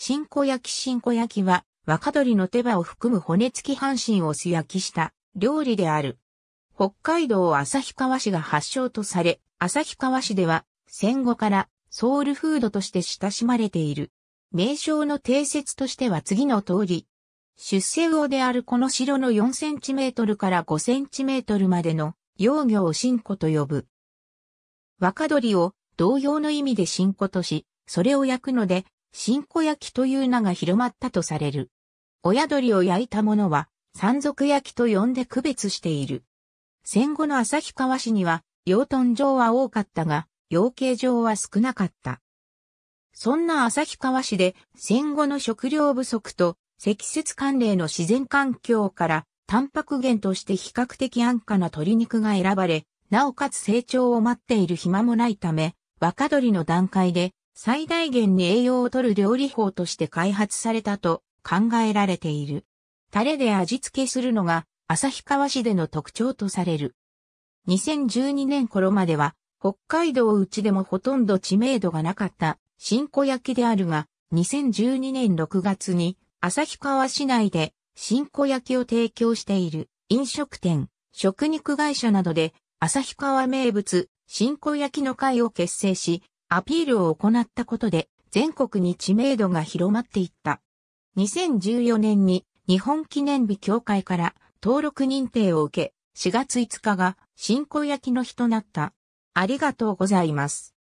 新小焼き新小焼きは、若鳥の手羽を含む骨付き半身を素焼きした料理である。北海道旭川市が発祥とされ、旭川市では戦後からソウルフードとして親しまれている。名称の定説としては次の通り。出世魚であるこの城の4センチメートルから5センチメートルまでの幼魚を新子と呼ぶ。若鳥を同様の意味で新子とし、それを焼くので新子焼きという名が広まったとされる。親鳥を焼いたものは、山賊焼きと呼んで区別している。戦後の旭川市には、養豚場は多かったが、養鶏場は少なかった。そんな旭川市で戦後の食料不足と積雪関連の自然環境からタンパク源として比較的安価な鶏肉が選ばれ、なおかつ成長を待っている暇もないため、若鳥の段階で最大限に栄養を取る料理法として開発されたと考えられている。タレで味付けするのが旭川市での特徴とされる。2012年頃までは北海道内でもほとんど知名度がなかった新小焼きであるが2012年6月に旭川市内で新小焼きを提供している飲食店、食肉会社などで旭川名物新小焼きの会を結成しアピールを行ったことで全国に知名度が広まっていった。2014年に日本記念日協会から登録認定を受け、4月5日が新小焼きの日となった。ありがとうございます。